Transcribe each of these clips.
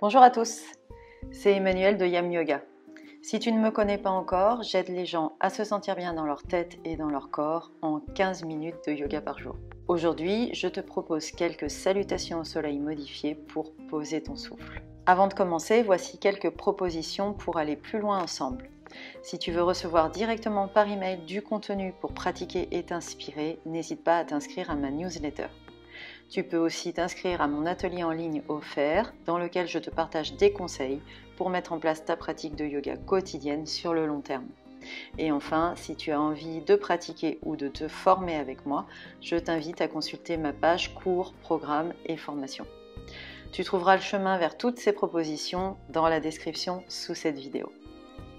Bonjour à tous, c'est Emmanuel de Yam Yoga. Si tu ne me connais pas encore, j'aide les gens à se sentir bien dans leur tête et dans leur corps en 15 minutes de yoga par jour. Aujourd'hui, je te propose quelques salutations au soleil modifiées pour poser ton souffle. Avant de commencer, voici quelques propositions pour aller plus loin ensemble. Si tu veux recevoir directement par email du contenu pour pratiquer et t'inspirer, n'hésite pas à t'inscrire à ma newsletter. Tu peux aussi t'inscrire à mon atelier en ligne offert dans lequel je te partage des conseils pour mettre en place ta pratique de yoga quotidienne sur le long terme. Et enfin, si tu as envie de pratiquer ou de te former avec moi, je t'invite à consulter ma page cours, programmes et formations. Tu trouveras le chemin vers toutes ces propositions dans la description sous cette vidéo.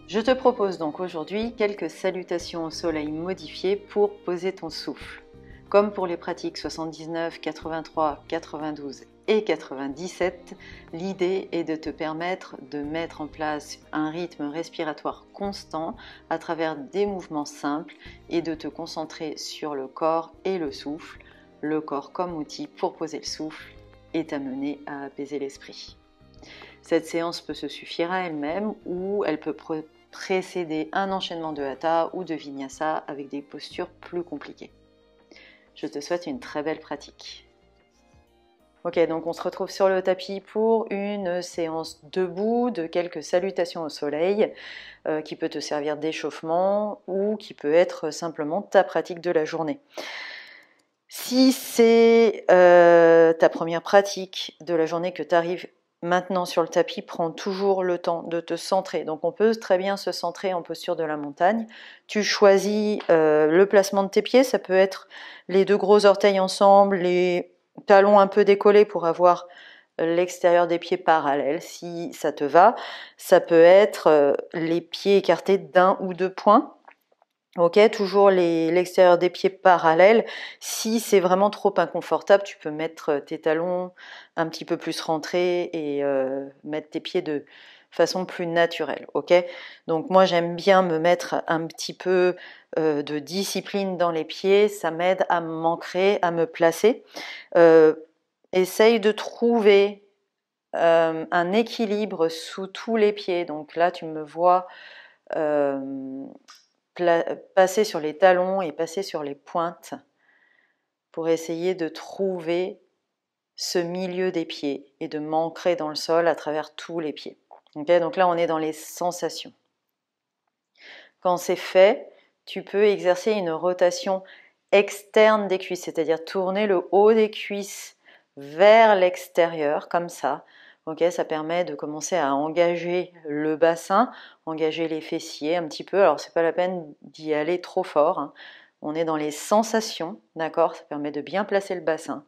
Je te propose donc aujourd'hui quelques salutations au soleil modifiées pour poser ton souffle. Comme pour les pratiques 79, 83, 92 et 97, l'idée est de te permettre de mettre en place un rythme respiratoire constant à travers des mouvements simples et de te concentrer sur le corps et le souffle, le corps comme outil pour poser le souffle et t'amener à apaiser l'esprit. Cette séance peut se suffire à elle-même ou elle peut précéder un enchaînement de hatha ou de vinyasa avec des postures plus compliquées. Je te souhaite une très belle pratique. Ok, donc on se retrouve sur le tapis pour une séance debout de quelques salutations au soleil euh, qui peut te servir d'échauffement ou qui peut être simplement ta pratique de la journée. Si c'est euh, ta première pratique de la journée que tu arrives maintenant sur le tapis, prends toujours le temps de te centrer. Donc on peut très bien se centrer en posture de la montagne. Tu choisis euh, le placement de tes pieds, ça peut être les deux gros orteils ensemble, les talons un peu décollés pour avoir euh, l'extérieur des pieds parallèles, si ça te va. Ça peut être euh, les pieds écartés d'un ou deux points Ok, toujours l'extérieur des pieds parallèle. Si c'est vraiment trop inconfortable, tu peux mettre euh, tes talons un petit peu plus rentrés et euh, mettre tes pieds de façon plus naturelle. Ok, donc moi j'aime bien me mettre un petit peu euh, de discipline dans les pieds. Ça m'aide à m'ancrer, à me placer. essaye de trouver un équilibre sous tous les pieds. Donc là, tu me vois passer sur les talons et passer sur les pointes pour essayer de trouver ce milieu des pieds et de m'ancrer dans le sol à travers tous les pieds. Donc là, on est dans les sensations. Quand c'est fait, tu peux exercer une rotation externe des cuisses, c'est-à-dire tourner le haut des cuisses vers l'extérieur, comme ça, ça permet de commencer à engager le bassin, engager les fessiers un petit peu. Alors ce n'est pas la peine d'y aller trop fort. Hein. On est dans les sensations, d'accord Ça permet de bien placer le bassin.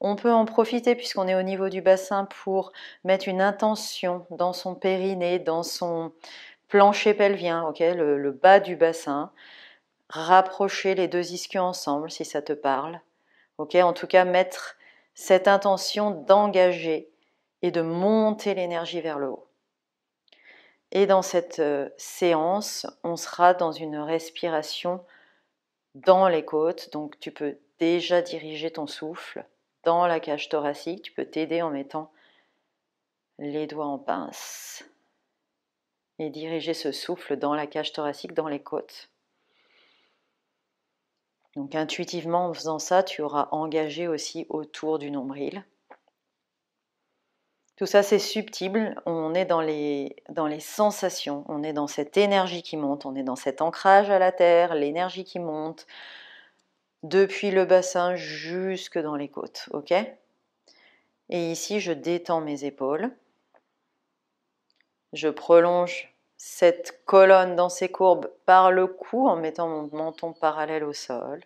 On peut en profiter puisqu'on est au niveau du bassin pour mettre une intention dans son périnée, dans son plancher pelvien, le, bas du bassin. Rapprocher les deux ischios ensemble si ça te parle. en tout cas mettre cette intention d'engager et de monter l'énergie vers le haut. Et dans cette euh, séance, on sera dans une respiration dans les côtes, donc tu peux déjà diriger ton souffle dans la cage thoracique, tu peux t'aider en mettant les doigts en pince et diriger ce souffle dans la cage thoracique, dans les côtes. Donc intuitivement en faisant ça, tu auras engagé aussi autour du nombril. Tout ça, c'est subtil. On est dans les, dans les sensations. On est dans cette énergie qui monte. On est dans cet ancrage à la terre, l'énergie qui monte depuis le bassin jusque dans les côtes. Ok Et ici, je détends mes épaules. Je prolonge cette colonne dans ses courbes par le cou en mettant mon menton parallèle au sol.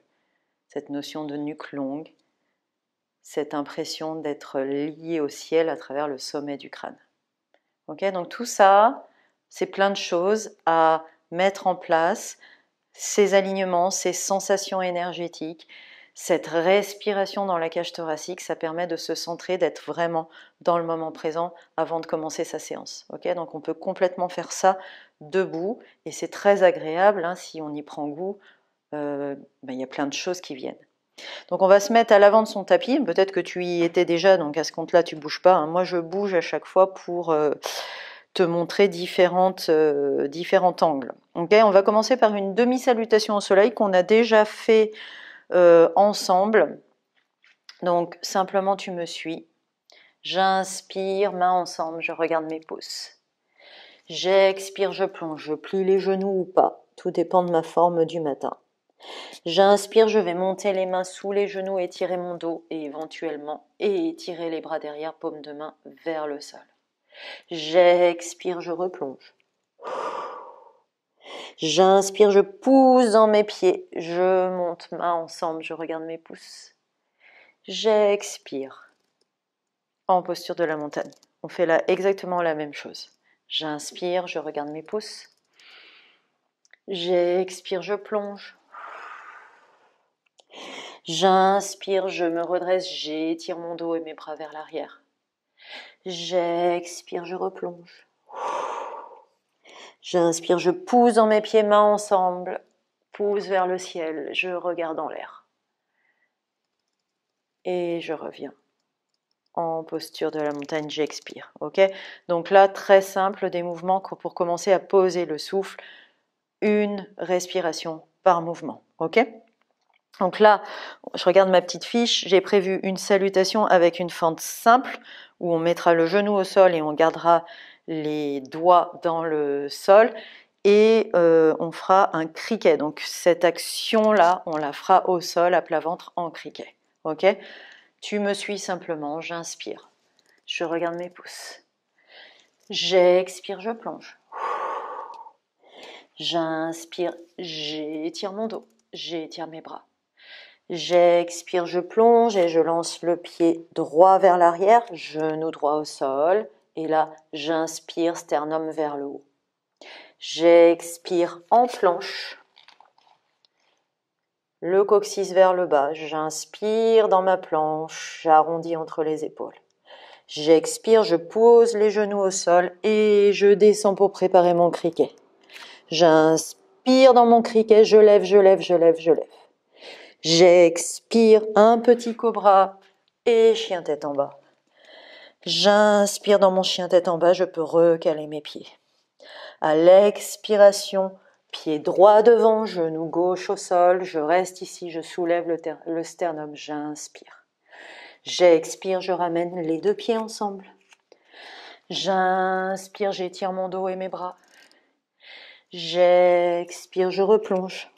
Cette notion de nuque longue cette impression d'être lié au ciel à travers le sommet du crâne. Ok, Donc tout ça, c'est plein de choses à mettre en place, ces alignements, ces sensations énergétiques, cette respiration dans la cage thoracique, ça permet de se centrer, d'être vraiment dans le moment présent avant de commencer sa séance. Ok, Donc on peut complètement faire ça debout et c'est très agréable hein, si on y prend goût. Euh, ben, il y a plein de choses qui viennent. Donc on va se mettre à l'avant de son tapis, peut-être que tu y étais déjà, donc à ce compte-là tu bouges pas, hein. moi je bouge à chaque fois pour euh, te montrer euh, différents angles. on va commencer par une demi-salutation au soleil qu'on a déjà fait euh, ensemble. Donc simplement tu me suis, j'inspire, main ensemble, je regarde mes pouces. J'expire, je plonge, je plie les genoux ou pas, tout dépend de ma forme du matin. J'inspire, je vais monter les mains sous les genoux, étirer mon dos et éventuellement étirer les bras derrière, paume de main vers le sol. J'expire, je replonge. J'inspire, je pousse dans mes pieds, je monte main ensemble, je regarde mes pouces. J'expire en posture de la montagne. On fait là exactement la même chose. J'inspire, je regarde mes pouces. J'expire, je plonge. J'inspire, je me redresse, j'étire mon dos et mes bras vers l'arrière. J'expire, je replonge. J'inspire, je pousse dans mes pieds mains ensemble, pousse vers le ciel, je regarde en l'air. Et je reviens en posture de la montagne, j'expire. Ok Donc là, très simple, des mouvements pour commencer à poser le souffle, une respiration par mouvement. Ok donc là, je regarde ma petite fiche, j'ai prévu une salutation avec une fente simple où on mettra le genou au sol et on gardera les doigts dans le sol et euh, on fera un criquet. Donc cette action-là, on la fera au sol à plat ventre en criquet. Ok Tu me suis simplement, j'inspire. Je regarde mes pouces. J'expire, je plonge. J'inspire, j'étire mon dos, j'étire mes bras. J'expire, je plonge et je lance le pied droit vers l'arrière, genou droit au sol. Et là, j'inspire, sternum vers le haut. J'expire en planche. Le coccyx vers le bas. J'inspire dans ma planche. J'arrondis entre les épaules. J'expire, je pose les genoux au sol et je descends pour préparer mon criquet. J'inspire dans mon criquet, je lève, je lève, je lève, je lève. J'expire un petit cobra et chien tête en bas. J'inspire dans mon chien tête en bas, je peux recaler mes pieds. À l'expiration, pied droit devant, genou gauche au sol, je reste ici, je soulève le, le sternum, j'inspire. J'expire, je ramène les deux pieds ensemble. J'inspire, j'étire mon dos et mes bras. J'expire, je replonge.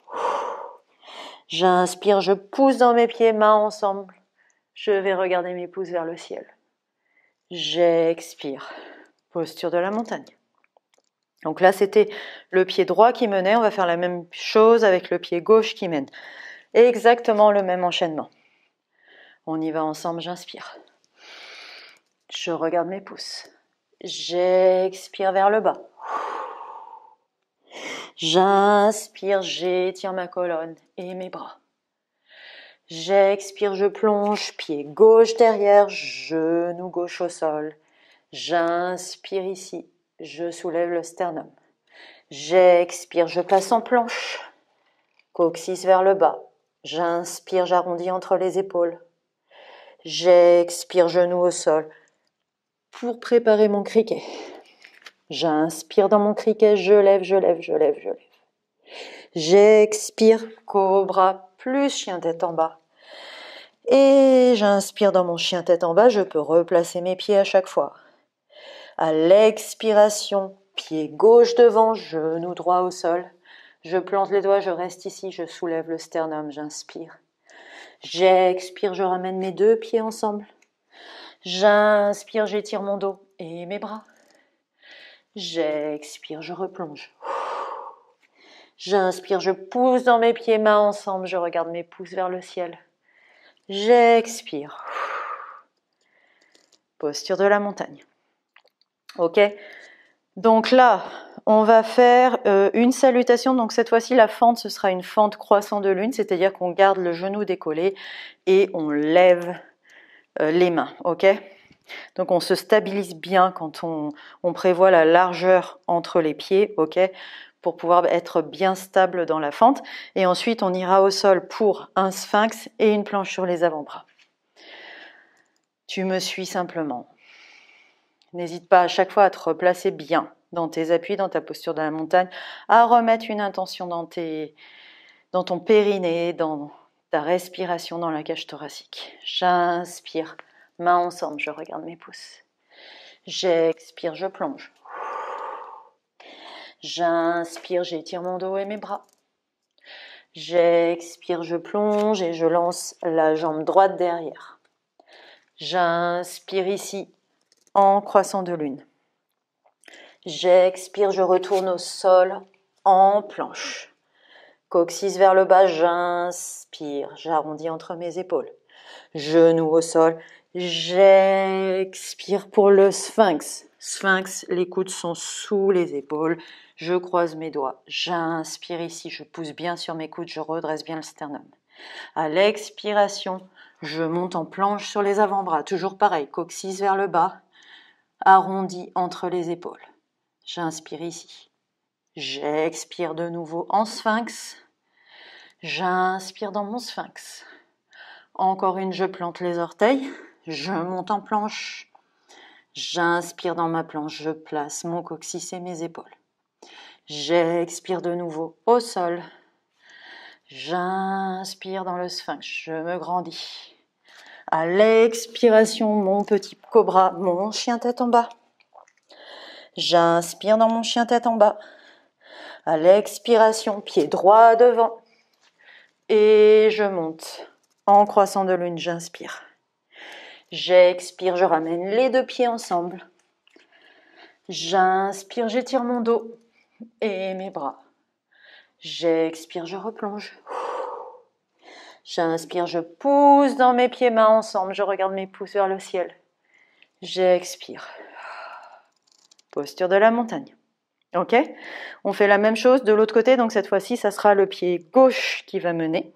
J'inspire, je pousse dans mes pieds, mains ensemble. Je vais regarder mes pouces vers le ciel. J'expire. Posture de la montagne. Donc là, c'était le pied droit qui menait. On va faire la même chose avec le pied gauche qui mène. Exactement le même enchaînement. On y va ensemble, j'inspire. Je regarde mes pouces. J'expire vers le bas. J'inspire, j'étire ma colonne et mes bras. J'expire, je plonge, pied gauche derrière, genou gauche au sol. J'inspire ici, je soulève le sternum. J'expire, je place en planche, coccyx vers le bas. J'inspire, j'arrondis entre les épaules. J'expire, genou au sol, pour préparer mon criquet. J'inspire dans mon criquet, je lève, je lève, je lève, je lève. J'expire, cobra, plus chien tête en bas. Et j'inspire dans mon chien tête en bas, je peux replacer mes pieds à chaque fois. À l'expiration, pied gauche devant, genou droit au sol. Je plante les doigts, je reste ici, je soulève le sternum, j'inspire. J'expire, je ramène mes deux pieds ensemble. J'inspire, j'étire mon dos et mes bras. J'expire, je replonge. J'inspire, je pousse dans mes pieds, mains ensemble, je regarde mes pouces vers le ciel. J'expire. Posture de la montagne. Ok Donc là, on va faire euh, une salutation. Donc cette fois-ci, la fente, ce sera une fente croissant de lune, c'est-à-dire qu'on garde le genou décollé et on lève euh, les mains. Ok donc on se stabilise bien quand on, prévoit la largeur entre les pieds, ok, pour pouvoir être bien stable dans la fente. Et ensuite on ira au sol pour un sphinx et une planche sur les avant-bras. Tu me suis simplement. N'hésite pas à chaque fois à te replacer bien dans tes appuis, dans ta posture de la montagne, à remettre une intention dans ton périnée, dans ta respiration, dans la cage thoracique. J'inspire. Mains ensemble, je regarde mes pouces. J'expire, je plonge. J'inspire, j'étire mon dos et mes bras. J'expire, je plonge et je lance la jambe droite derrière. J'inspire ici en croissant de lune. J'expire, je retourne au sol en planche. Coccyx vers le bas, j'inspire, j'arrondis entre mes épaules. Genoux au sol, J'expire pour le sphinx. Sphinx, les coudes sont sous les épaules. Je croise mes doigts. J'inspire ici, je pousse bien sur mes coudes, je redresse bien le sternum. À l'expiration, je monte en planche sur les avant-bras, toujours pareil, coccyx vers le bas, arrondi entre les épaules. J'inspire ici. J'expire de nouveau en sphinx. J'inspire dans mon sphinx. Encore une, je plante les orteils je monte en planche, j'inspire dans ma planche, je place mon coccyx et mes épaules. J'expire de nouveau au sol. J'inspire dans le sphinx, je me grandis. À l'expiration, mon petit cobra, mon chien tête en bas. J'inspire dans mon chien tête en bas. À l'expiration, pied droit devant. Et je monte. En croissant de lune, j'inspire. J'expire, je ramène les deux pieds ensemble. J'inspire, j'étire mon dos et mes bras. J'expire, je replonge. J'inspire, je pousse dans mes pieds, mains ensemble. Je regarde mes pouces vers le ciel. J'expire. Posture de la montagne. Ok On fait la même chose de l'autre côté. Donc cette fois-ci, ça sera le pied gauche qui va mener.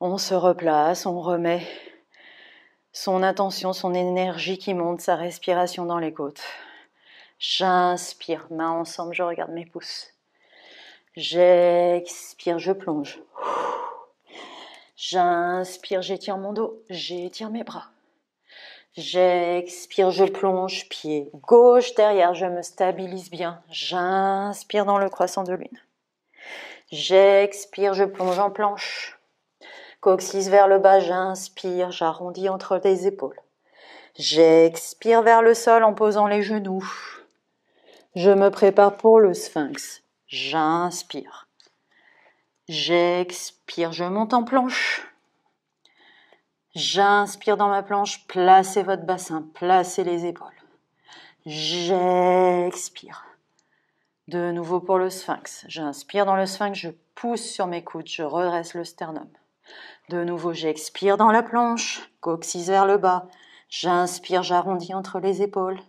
On se replace, on remet son attention, son énergie qui monte, sa respiration dans les côtes. J'inspire, mains ensemble, je regarde mes pouces. J'expire, je plonge. J'inspire, j'étire mon dos, j'étire mes bras. J'expire, je plonge, pied gauche derrière, je me stabilise bien. J'inspire dans le croissant de lune. J'expire, je plonge en planche. Coccyx vers le bas, j'inspire, j'arrondis entre les épaules. J'expire vers le sol en posant les genoux. Je me prépare pour le sphinx. J'inspire. J'expire, je monte en planche. J'inspire dans ma planche, placez votre bassin, placez les épaules. J'expire. De nouveau pour le sphinx. J'inspire dans le sphinx, je pousse sur mes coudes, je redresse le sternum. De nouveau, j'expire dans la planche, coccyx vers le bas. J'inspire, j'arrondis entre les épaules.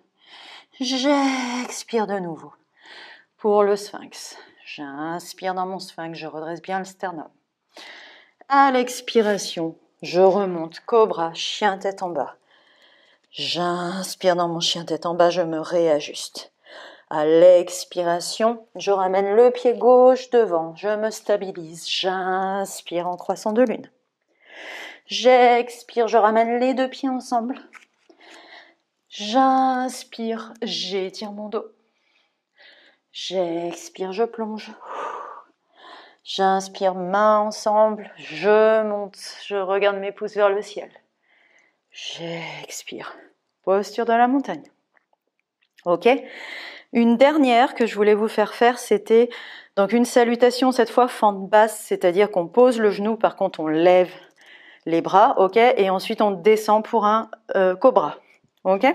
J'expire de nouveau. Pour le sphinx, j'inspire dans mon sphinx, je redresse bien le sternum. À l'expiration, je remonte, cobra, chien tête en bas. J'inspire dans mon chien tête en bas, je me réajuste. À l'expiration, je ramène le pied gauche devant, je me stabilise, j'inspire en croissant de lune. J'expire, je ramène les deux pieds ensemble. J'inspire, j'étire mon dos. J'expire, je plonge. J'inspire, mains ensemble. Je monte, je regarde mes pouces vers le ciel. J'expire. Posture de la montagne. Ok Une dernière que je voulais vous faire faire, c'était donc une salutation, cette fois fente basse, c'est-à-dire qu'on pose le genou, par contre on lève les bras, ok, et ensuite on descend pour un euh, cobra, ok.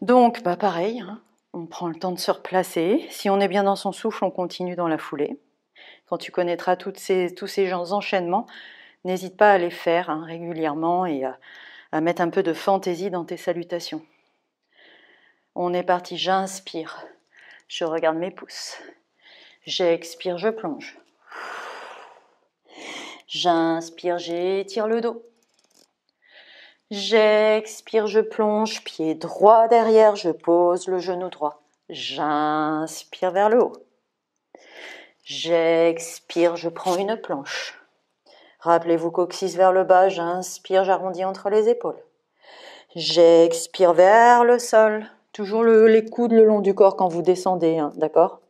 Donc, bah pareil, hein, on prend le temps de se replacer. Si on est bien dans son souffle, on continue dans la foulée. Quand tu connaîtras toutes ces, tous ces gens enchaînements, n'hésite pas à les faire hein, régulièrement et à mettre un peu de fantaisie dans tes salutations. On est parti, j'inspire, je regarde mes pouces. J'expire, je plonge. J'inspire, j'étire le dos. J'expire, je plonge, pied droit derrière, je pose le genou droit. J'inspire vers le haut. J'expire, je prends une planche. Rappelez-vous coccyx vers le bas, j'inspire, j'arrondis entre les épaules. J'expire vers le sol. Toujours les coudes le long du corps quand vous descendez, hein, d'accord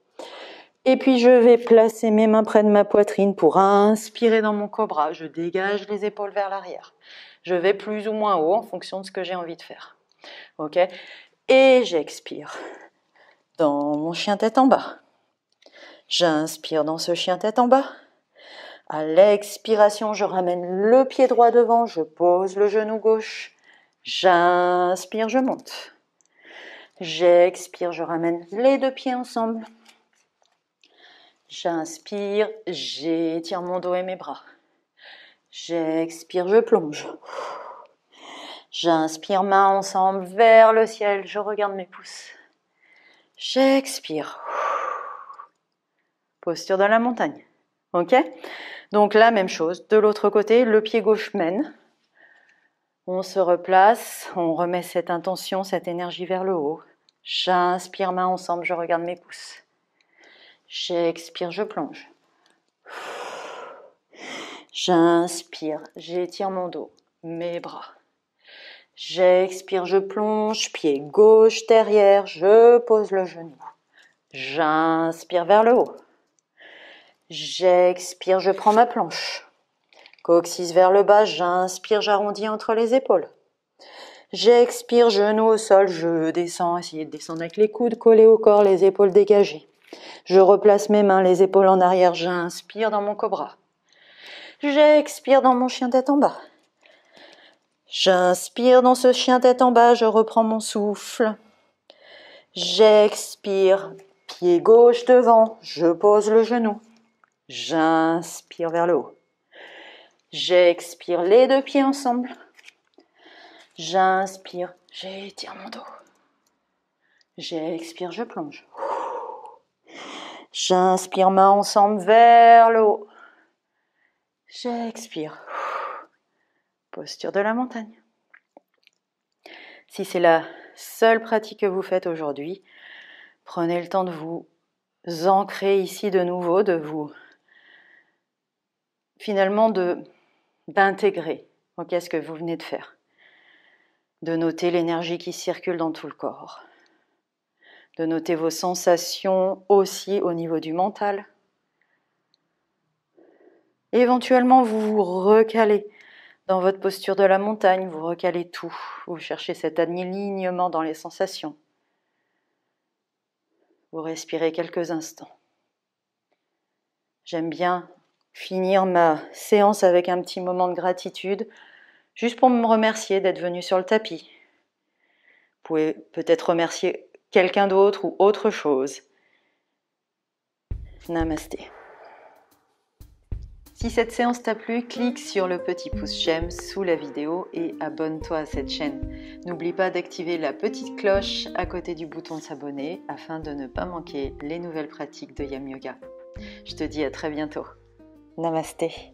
et puis je vais placer mes mains près de ma poitrine pour inspirer dans mon cobra. Je dégage les épaules vers l'arrière. Je vais plus ou moins haut en fonction de ce que j'ai envie de faire. Ok Et j'expire dans mon chien tête en bas. J'inspire dans ce chien tête en bas. À l'expiration, je ramène le pied droit devant, je pose le genou gauche. J'inspire, je monte. J'expire, je ramène les deux pieds ensemble. J'inspire, j'étire mon dos et mes bras. J'expire, je plonge. J'inspire, main ensemble vers le ciel, je regarde mes pouces. J'expire. Posture de la montagne. OK Donc la même chose, de l'autre côté, le pied gauche mène. On se replace, on remet cette intention, cette énergie vers le haut. J'inspire, main ensemble, je regarde mes pouces. J'expire, je plonge. J'inspire, j'étire mon dos, mes bras. J'expire, je plonge, pied gauche derrière, je pose le genou. J'inspire vers le haut. J'expire, je prends ma planche. Coccyx vers le bas, j'inspire, j'arrondis entre les épaules. J'expire, genou au sol, je descends, essayez de descendre avec les coudes collés au corps, les épaules dégagées. Je replace mes mains, les épaules en arrière, j'inspire dans mon cobra. J'expire dans mon chien tête en bas. J'inspire dans ce chien tête en bas, je reprends mon souffle. J'expire, pied gauche devant, je pose le genou. J'inspire vers le haut. J'expire les deux pieds ensemble. J'inspire, j'étire mon dos. J'expire, je plonge. J'inspire, main ensemble vers le haut. J'expire. Posture de la montagne. Si c'est la seule pratique que vous faites aujourd'hui, prenez le temps de vous ancrer ici de nouveau, de vous finalement de d'intégrer quest ce que vous venez de faire, de noter l'énergie qui circule dans tout le corps de noter vos sensations aussi au niveau du mental. éventuellement, vous vous recalez dans votre posture de la montagne, vous recalez tout, vous cherchez cet alignement dans les sensations. Vous respirez quelques instants. J'aime bien finir ma séance avec un petit moment de gratitude, juste pour me remercier d'être venu sur le tapis. Vous pouvez peut-être remercier quelqu'un d'autre ou autre chose. Namasté. Si cette séance t'a plu, clique sur le petit pouce j'aime sous la vidéo et abonne-toi à cette chaîne. N'oublie pas d'activer la petite cloche à côté du bouton s'abonner afin de ne pas manquer les nouvelles pratiques de Yam Yoga. Je te dis à très bientôt. Namasté.